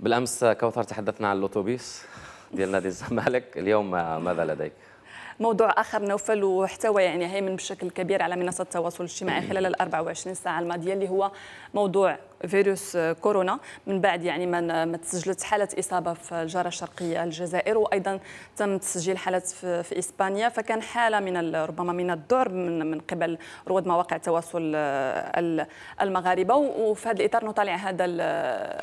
بالامس كوثر تحدثنا عن الاتوبيس ديال نادي الزمالك اليوم ماذا لديك موضوع آخر نوفل واحتوى يعني هيمن بشكل كبير على منصة التواصل الاجتماعي خلال ال 24 ساعة الماضية اللي هو موضوع فيروس كورونا من بعد يعني ما تسجلت حالة إصابة في الجارة الشرقية الجزائر وأيضا تم تسجيل حالات في, إسبانيا فكان حالة من ربما من الذعر من, من قبل رواد مواقع التواصل آه، المغاربة وفي هذا الإطار نطالع هذا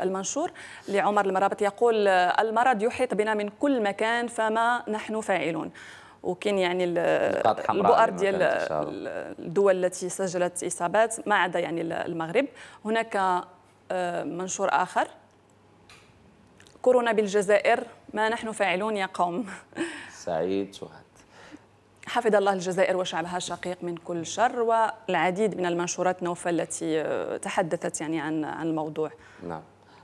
المنشور لعمر المرابط يقول آه، المرض يحيط بنا من كل مكان فما نحن فاعلون وكاين يعني البؤر ديال الدول التي سجلت اصابات ما عدا يعني المغرب هناك آه، منشور اخر كورونا بالجزائر ما نحن فاعلون يا قوم سعيد سهاد حفظ الله الجزائر وشعبها الشقيق من كل شر والعديد من المنشورات نوفل التي آه، تحدثت يعني عن عن الموضوع نعم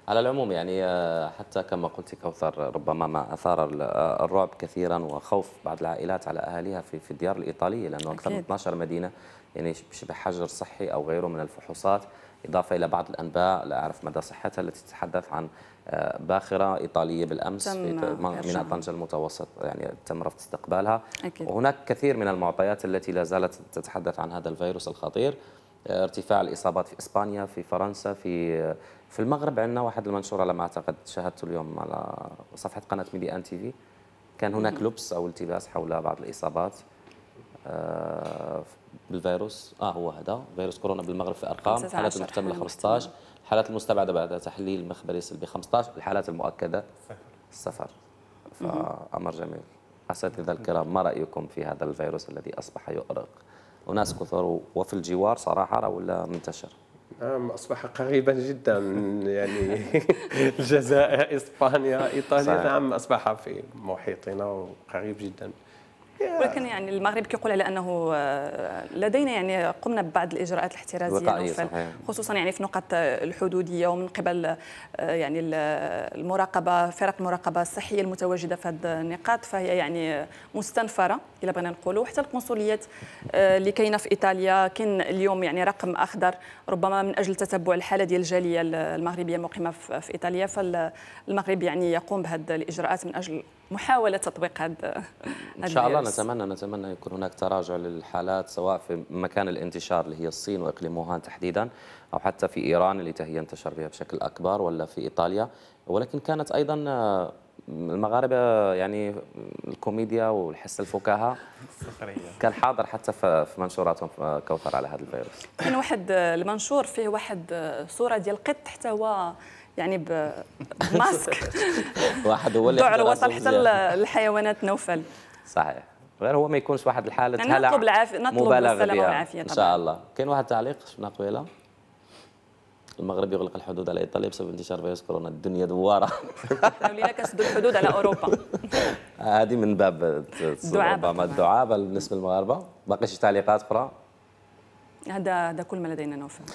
على العموم يعني آه، حتى كما قلت كوثر ربما ما اثار آه، الرعب كثيرا وخوف بعض العائلات على اهاليها في في الديار الايطاليه لانه اكثر من 12 مدينه يعني شبه حجر صحي او غيره من الفحوصات اضافه الى بعض الانباء لا اعرف مدى صحتها التي تتحدث عن آه، باخره ايطاليه بالامس في من طنجه المتوسط يعني تم رفض استقبالها أكيد. وهناك كثير من المعطيات التي لا زالت تتحدث عن هذا الفيروس الخطير ارتفاع الاصابات في اسبانيا في فرنسا في في المغرب عندنا واحد المنشور على ما اعتقد شاهدته اليوم على صفحه قناه ميدي ان تي في كان هناك لبس او التباس حول بعض الاصابات آه، بالفيروس اه هو هذا فيروس كورونا بالمغرب في ارقام حالات المحتمله 15 الحالات المستبعده بعد تحليل مخبري سلبي 15 الحالات المؤكده صفر فامر جميل اساتذه الكرام ما رايكم في هذا الفيروس الذي اصبح يؤرق وناس كثر وفي الجوار صراحه راه ولا منتشر نعم، اصبح قريبا جدا يعني الجزائر اسبانيا ايطاليا نعم اصبح في محيطنا وقريب جدا ولكن يعني المغرب كيقول على انه آه، لدينا يعني قمنا ببعض الاجراءات الاحترازيه يعني خصوصا يعني في نقط الحدوديه ومن قبل آه، يعني المراقبه فرق المراقبه الصحيه المتواجده في هذه النقاط فهي يعني مستنفره الى بغينا نقولوا حتى القنصليات آه، اللي كاينه في ايطاليا كاين اليوم يعني رقم اخضر ربما من اجل تتبع الحاله ديال الجاليه المغربيه المقيمه في ايطاليا فالمغرب يعني يقوم بهذه الاجراءات من اجل محاوله تطبيق هذا ان شاء الله نتمنى نتمنى يكون هناك تراجع للحالات سواء في مكان الانتشار اللي هي الصين وإقليم ووهان تحديدا او حتى في ايران اللي هي انتشر بها بشكل اكبر ولا في ايطاليا ولكن كانت ايضا آه، المغاربه يعني الكوميديا والحس الفكاهه كان حاضر حتى في منشوراتهم في آه، كوثر على هذا الفيروس كان واحد آه، المنشور فيه واحد صوره ديال قط تحت هو يعني بماسك واحد هو اللي ذعر وصل حتى الحيوانات نوفل صحيح غير هو ما يكونش واحد الحاله يعني نطلب العافيه نطلب السلامه والعافيه طبعا ان شاء الله كاين واحد التعليق شفنا قبيله المغرب يغلق الحدود على ايطاليا بسبب انتشار فيروس كورونا الدنيا دواره ولينا كنسدوا الحدود على اوروبا هذه من باب ربما الدعابه بالنسبه للمغاربه باقي شي تعليقات اخرى هذا هذا كل ما لدينا نوفل